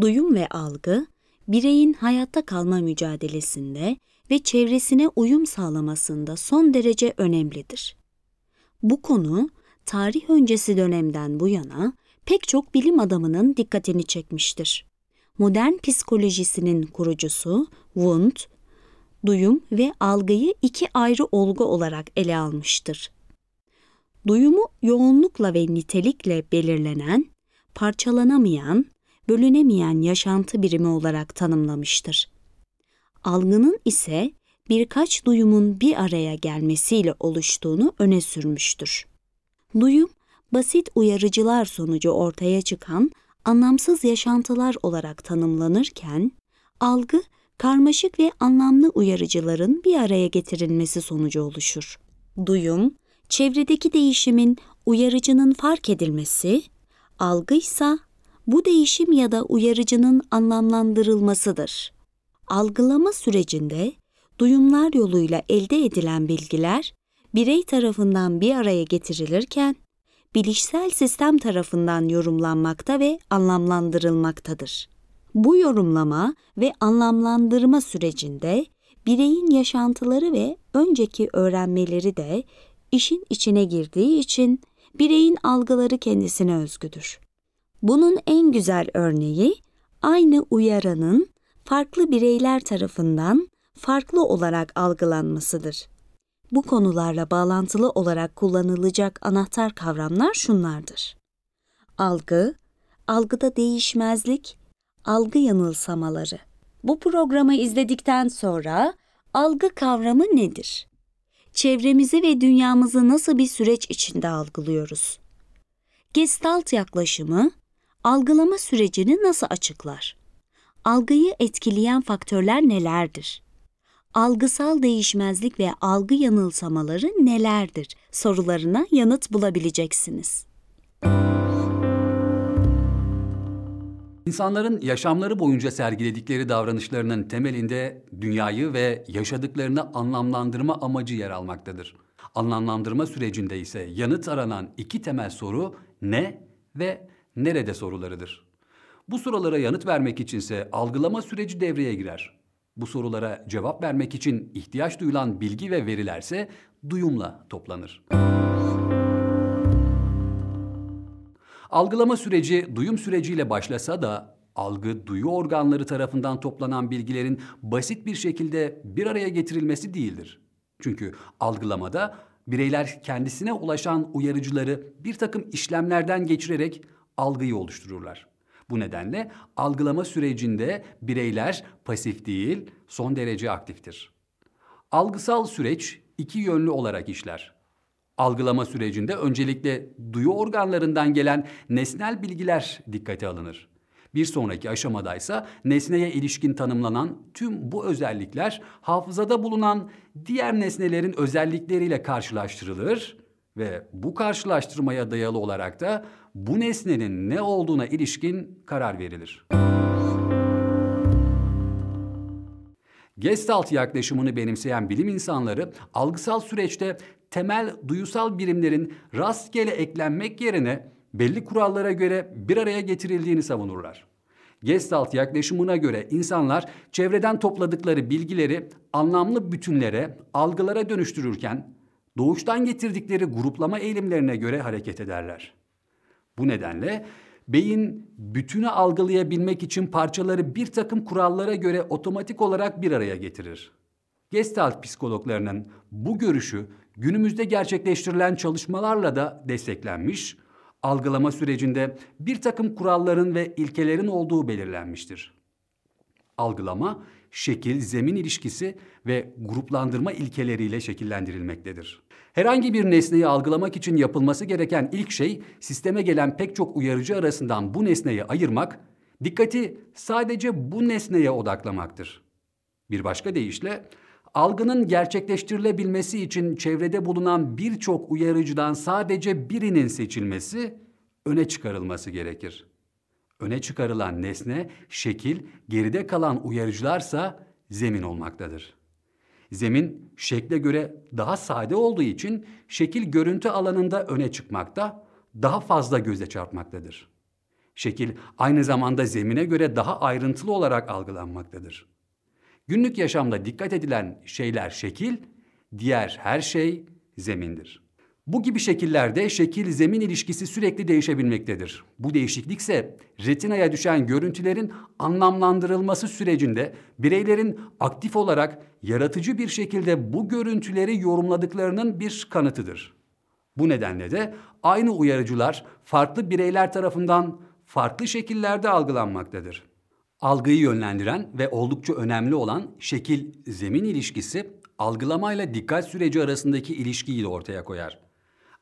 duyum ve algı, bireyin hayatta kalma mücadelesinde ve çevresine uyum sağlamasında son derece önemlidir. Bu konu tarih öncesi dönemden bu yana pek çok bilim adamının dikkatini çekmiştir. Modern psikolojisinin kurucusu Wundt, duyum ve algıyı iki ayrı olgu olarak ele almıştır. Duyumu yoğunlukla ve nitelikle belirlenen, parçalanamayan, bölünemeyen yaşantı birimi olarak tanımlamıştır. Algının ise birkaç duyumun bir araya gelmesiyle oluştuğunu öne sürmüştür. Duyum, basit uyarıcılar sonucu ortaya çıkan anlamsız yaşantılar olarak tanımlanırken, algı karmaşık ve anlamlı uyarıcıların bir araya getirilmesi sonucu oluşur. Duyum, çevredeki değişimin uyarıcının fark edilmesi, algı ise bu değişim ya da uyarıcının anlamlandırılmasıdır. Algılama sürecinde duyumlar yoluyla elde edilen bilgiler birey tarafından bir araya getirilirken bilişsel sistem tarafından yorumlanmakta ve anlamlandırılmaktadır. Bu yorumlama ve anlamlandırma sürecinde bireyin yaşantıları ve önceki öğrenmeleri de işin içine girdiği için bireyin algıları kendisine özgüdür. Bunun en güzel örneği aynı uyaranın farklı bireyler tarafından farklı olarak algılanmasıdır. Bu konularla bağlantılı olarak kullanılacak anahtar kavramlar şunlardır. Algı, algıda değişmezlik, algı yanılsamaları. Bu programı izledikten sonra algı kavramı nedir? Çevremizi ve dünyamızı nasıl bir süreç içinde algılıyoruz? Gestalt yaklaşımı algılama sürecini nasıl açıklar? Algıyı etkileyen faktörler nelerdir? Algısal değişmezlik ve algı yanılsamaları nelerdir? sorularına yanıt bulabileceksiniz. İnsanların yaşamları boyunca sergiledikleri davranışlarının temelinde dünyayı ve yaşadıklarını anlamlandırma amacı yer almaktadır. Anlamlandırma sürecinde ise yanıt aranan iki temel soru ne ve nerede sorularıdır. Bu sorulara yanıt vermek içinse algılama süreci devreye girer. Bu sorulara cevap vermek için ihtiyaç duyulan bilgi ve verilerse duyumla toplanır. Algılama süreci duyum süreciyle başlasa da algı duyu organları tarafından toplanan bilgilerin basit bir şekilde bir araya getirilmesi değildir. Çünkü algılamada bireyler kendisine ulaşan uyarıcıları bir takım işlemlerden geçirerek algıyı oluştururlar. Bu nedenle algılama sürecinde bireyler pasif değil, son derece aktiftir. Algısal süreç iki yönlü olarak işler. Algılama sürecinde öncelikle duyu organlarından gelen nesnel bilgiler dikkate alınır. Bir sonraki aşamada ise nesneye ilişkin tanımlanan tüm bu özellikler hafızada bulunan diğer nesnelerin özellikleriyle karşılaştırılır ve bu karşılaştırmaya dayalı olarak da bu nesnenin ne olduğuna ilişkin karar verilir. Gestalt yaklaşımını benimseyen bilim insanları algısal süreçte temel duyusal birimlerin rastgele eklenmek yerine belli kurallara göre bir araya getirildiğini savunurlar. Gestalt yaklaşımına göre insanlar çevreden topladıkları bilgileri anlamlı bütünlere, algılara dönüştürürken doğuştan getirdikleri gruplama eğilimlerine göre hareket ederler. Bu nedenle beyin bütünü algılayabilmek için parçaları bir takım kurallara göre otomatik olarak bir araya getirir. Gestalt psikologlarının bu görüşü günümüzde gerçekleştirilen çalışmalarla da desteklenmiş, algılama sürecinde bir takım kuralların ve ilkelerin olduğu belirlenmiştir. Algılama, şekil, zemin ilişkisi ve gruplandırma ilkeleriyle şekillendirilmektedir. Herhangi bir nesneyi algılamak için yapılması gereken ilk şey sisteme gelen pek çok uyarıcı arasından bu nesneyi ayırmak, dikkati sadece bu nesneye odaklamaktır. Bir başka deyişle algının gerçekleştirilebilmesi için çevrede bulunan birçok uyarıcıdan sadece birinin seçilmesi, öne çıkarılması gerekir. Öne çıkarılan nesne, şekil, geride kalan uyarıcılarsa zemin olmaktadır. Zemin şekle göre daha sade olduğu için şekil görüntü alanında öne çıkmakta, daha fazla göze çarpmaktadır. Şekil aynı zamanda zemine göre daha ayrıntılı olarak algılanmaktadır. Günlük yaşamda dikkat edilen şeyler şekil, diğer her şey zemindir.'' Bu gibi şekillerde şekil-zemin ilişkisi sürekli değişebilmektedir. Bu değişiklik ise retinaya düşen görüntülerin anlamlandırılması sürecinde bireylerin aktif olarak yaratıcı bir şekilde bu görüntüleri yorumladıklarının bir kanıtıdır. Bu nedenle de aynı uyarıcılar farklı bireyler tarafından farklı şekillerde algılanmaktadır. Algıyı yönlendiren ve oldukça önemli olan şekil-zemin ilişkisi algılamayla dikkat süreci arasındaki ilişkiyi de ortaya koyar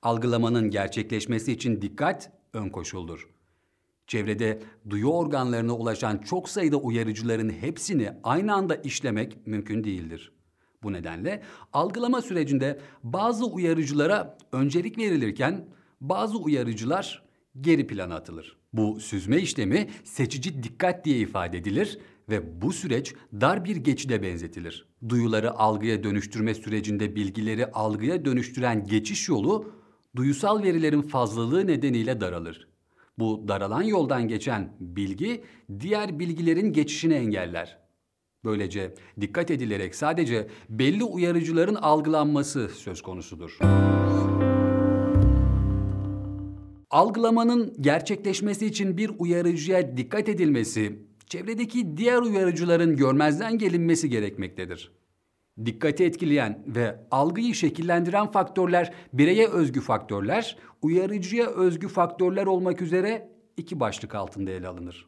algılamanın gerçekleşmesi için dikkat ön koşuldur. Çevrede duyu organlarına ulaşan çok sayıda uyarıcıların hepsini aynı anda işlemek mümkün değildir. Bu nedenle algılama sürecinde bazı uyarıcılara öncelik verilirken bazı uyarıcılar geri plana atılır. Bu süzme işlemi seçici dikkat diye ifade edilir ve bu süreç dar bir geçide benzetilir. Duyuları algıya dönüştürme sürecinde bilgileri algıya dönüştüren geçiş yolu duyusal verilerin fazlalığı nedeniyle daralır. Bu daralan yoldan geçen bilgi diğer bilgilerin geçişini engeller. Böylece dikkat edilerek sadece belli uyarıcıların algılanması söz konusudur. Algılamanın gerçekleşmesi için bir uyarıcıya dikkat edilmesi, çevredeki diğer uyarıcıların görmezden gelinmesi gerekmektedir. Dikkati etkileyen ve algıyı şekillendiren faktörler bireye özgü faktörler, uyarıcıya özgü faktörler olmak üzere iki başlık altında ele alınır.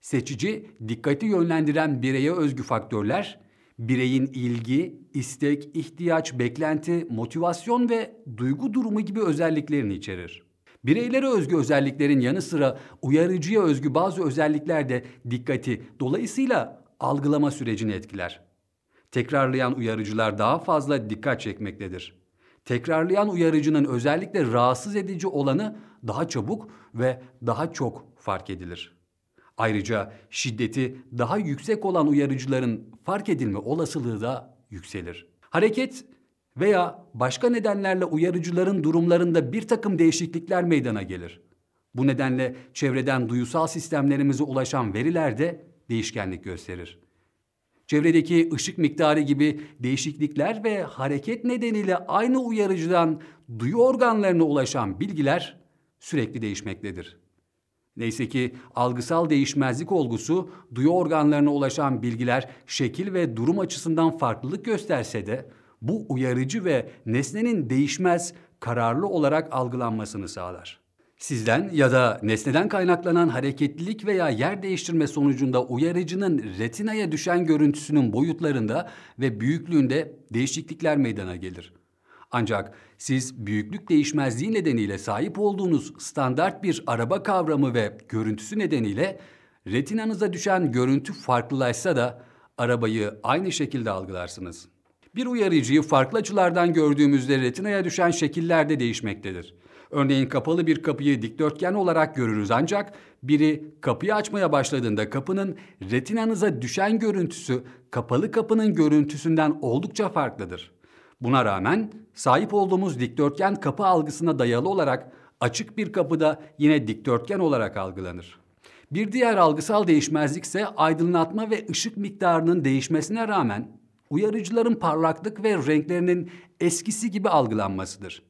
Seçici, dikkati yönlendiren bireye özgü faktörler, bireyin ilgi, istek, ihtiyaç, beklenti, motivasyon ve duygu durumu gibi özelliklerini içerir. Bireylere özgü özelliklerin yanı sıra uyarıcıya özgü bazı özellikler de dikkati dolayısıyla algılama sürecini etkiler. Tekrarlayan uyarıcılar daha fazla dikkat çekmektedir. Tekrarlayan uyarıcının özellikle rahatsız edici olanı daha çabuk ve daha çok fark edilir. Ayrıca şiddeti daha yüksek olan uyarıcıların fark edilme olasılığı da yükselir. Hareket veya başka nedenlerle uyarıcıların durumlarında bir takım değişiklikler meydana gelir. Bu nedenle çevreden duyusal sistemlerimize ulaşan veriler de değişkenlik gösterir. Çevredeki ışık miktarı gibi değişiklikler ve hareket nedeniyle aynı uyarıcıdan duyu organlarına ulaşan bilgiler sürekli değişmektedir. Neyse ki algısal değişmezlik olgusu duyu organlarına ulaşan bilgiler şekil ve durum açısından farklılık gösterse de bu uyarıcı ve nesnenin değişmez, kararlı olarak algılanmasını sağlar. Sizden ya da nesneden kaynaklanan hareketlilik veya yer değiştirme sonucunda uyarıcının retinaya düşen görüntüsünün boyutlarında ve büyüklüğünde değişiklikler meydana gelir. Ancak siz büyüklük değişmezliği nedeniyle sahip olduğunuz standart bir araba kavramı ve görüntüsü nedeniyle retinanıza düşen görüntü farklılaşsa da arabayı aynı şekilde algılarsınız. Bir uyarıcıyı farklı açılardan gördüğümüzde retinaya düşen şekiller de değişmektedir. Örneğin kapalı bir kapıyı dikdörtgen olarak görürüz ancak biri kapıyı açmaya başladığında kapının retinanıza düşen görüntüsü kapalı kapının görüntüsünden oldukça farklıdır. Buna rağmen sahip olduğumuz dikdörtgen kapı algısına dayalı olarak açık bir kapı da yine dikdörtgen olarak algılanır. Bir diğer algısal değişmezlik ise aydınlatma ve ışık miktarının değişmesine rağmen uyarıcıların parlaklık ve renklerinin eskisi gibi algılanmasıdır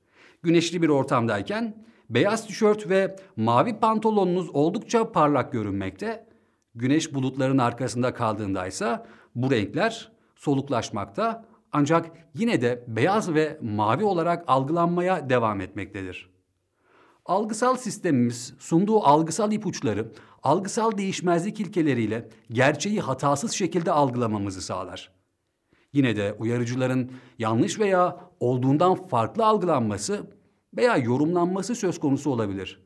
güneşli bir ortamdayken beyaz tişört ve mavi pantolonunuz oldukça parlak görünmekte. Güneş bulutların arkasında kaldığında ise bu renkler soluklaşmakta ancak yine de beyaz ve mavi olarak algılanmaya devam etmektedir. Algısal sistemimiz sunduğu algısal ipuçları, algısal değişmezlik ilkeleriyle gerçeği hatasız şekilde algılamamızı sağlar. Yine de uyarıcıların yanlış veya olduğundan farklı algılanması veya yorumlanması söz konusu olabilir.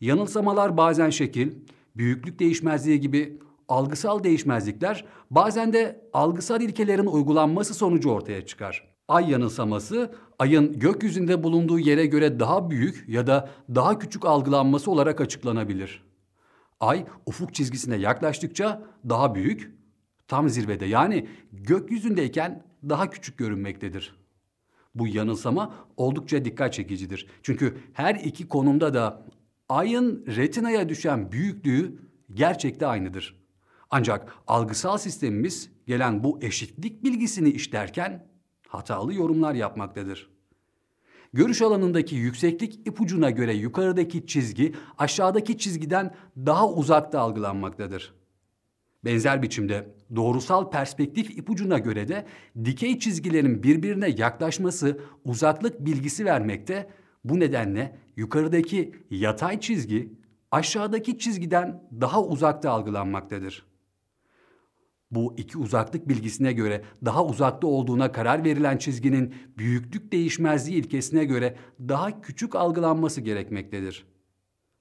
Yanılsamalar bazen şekil, büyüklük değişmezliği gibi algısal değişmezlikler bazen de algısal ilkelerin uygulanması sonucu ortaya çıkar. Ay yanılsaması, ayın gökyüzünde bulunduğu yere göre daha büyük ya da daha küçük algılanması olarak açıklanabilir. Ay ufuk çizgisine yaklaştıkça daha büyük, Tam zirvede yani gökyüzündeyken daha küçük görünmektedir. Bu yanılsama oldukça dikkat çekicidir. Çünkü her iki konumda da ayın retinaya düşen büyüklüğü gerçekte aynıdır. Ancak algısal sistemimiz gelen bu eşitlik bilgisini işlerken hatalı yorumlar yapmaktadır. Görüş alanındaki yükseklik ipucuna göre yukarıdaki çizgi aşağıdaki çizgiden daha uzakta algılanmaktadır. Benzer biçimde Doğrusal perspektif ipucuna göre de dikey çizgilerin birbirine yaklaşması uzaklık bilgisi vermekte. Bu nedenle yukarıdaki yatay çizgi aşağıdaki çizgiden daha uzakta algılanmaktadır. Bu iki uzaklık bilgisine göre daha uzakta olduğuna karar verilen çizginin büyüklük değişmezliği ilkesine göre daha küçük algılanması gerekmektedir.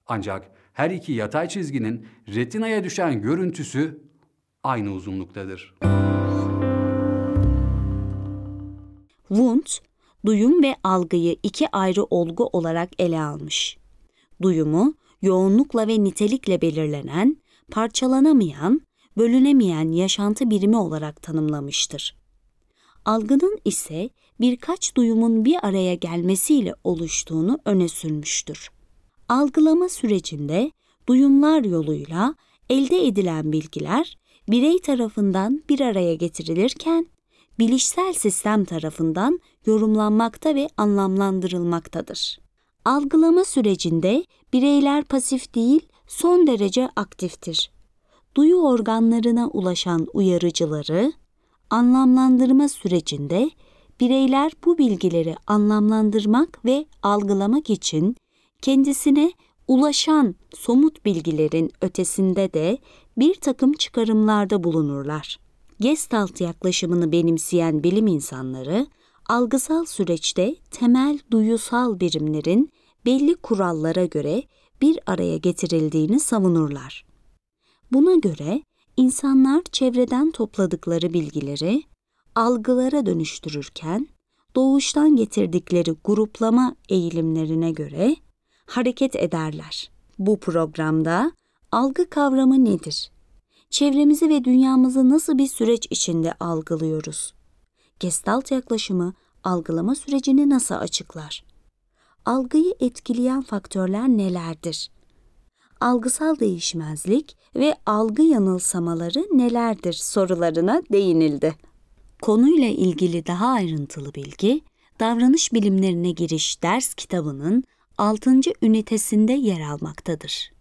Ancak her iki yatay çizginin retinaya düşen görüntüsü aynı uzunluktadır. Wundt, duyum ve algıyı iki ayrı olgu olarak ele almış. Duyumu yoğunlukla ve nitelikle belirlenen, parçalanamayan, bölünemeyen yaşantı birimi olarak tanımlamıştır. Algının ise birkaç duyumun bir araya gelmesiyle oluştuğunu öne sürmüştür. Algılama sürecinde duyumlar yoluyla elde edilen bilgiler birey tarafından bir araya getirilirken bilişsel sistem tarafından yorumlanmakta ve anlamlandırılmaktadır. Algılama sürecinde bireyler pasif değil, son derece aktiftir. Duyu organlarına ulaşan uyarıcıları anlamlandırma sürecinde bireyler bu bilgileri anlamlandırmak ve algılamak için kendisine ulaşan somut bilgilerin ötesinde de bir takım çıkarımlarda bulunurlar. Gestalt yaklaşımını benimseyen bilim insanları, algısal süreçte temel duyusal birimlerin belli kurallara göre bir araya getirildiğini savunurlar. Buna göre insanlar çevreden topladıkları bilgileri algılara dönüştürürken doğuştan getirdikleri gruplama eğilimlerine göre hareket ederler. Bu programda algı kavramı nedir? Çevremizi ve dünyamızı nasıl bir süreç içinde algılıyoruz? Gestalt yaklaşımı algılama sürecini nasıl açıklar? Algıyı etkileyen faktörler nelerdir? Algısal değişmezlik ve algı yanılsamaları nelerdir sorularına değinildi. Konuyla ilgili daha ayrıntılı bilgi, Davranış Bilimlerine Giriş ders kitabının 6. ünitesinde yer almaktadır.